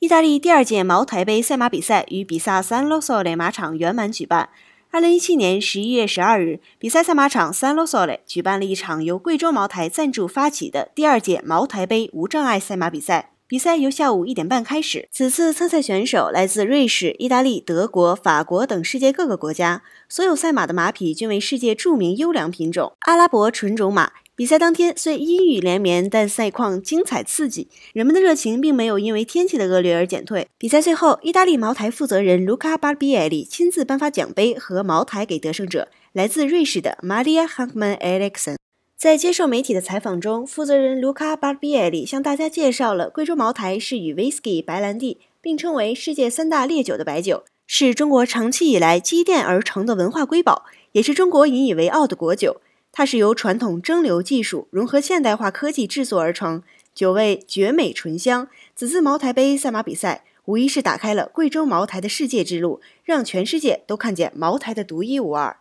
意大利第二届茅台杯赛马比赛于比萨三 o 索雷马场圆满举办。二零一七年十一月十二日，比赛赛马场三 o 索雷举办了一场由贵州茅台赞助发起的第二届茅台杯无障碍赛马比赛。比赛由下午一点半开始。此次参赛选手来自瑞士、意大利、德国、法国等世界各个国家。所有赛马的马匹均为世界著名优良品种——阿拉伯纯种马。比赛当天虽阴雨连绵，但赛况精彩刺激，人们的热情并没有因为天气的恶劣而减退。比赛最后，意大利茅台负责人卢卡·巴尔比埃里亲自颁发奖杯和茅台给得胜者——来自瑞士的 Maria h a n k m a n l e x a n 在接受媒体的采访中，负责人卢卡·巴尔比埃里向大家介绍了贵州茅台是与 Whisky 白兰地并称为世界三大烈酒的白酒，是中国长期以来积淀而成的文化瑰宝，也是中国引以为傲的国酒。它是由传统蒸馏技术融合现代化科技制作而成，酒味绝美醇香。此次茅台杯赛马比赛，无疑是打开了贵州茅台的世界之路，让全世界都看见茅台的独一无二。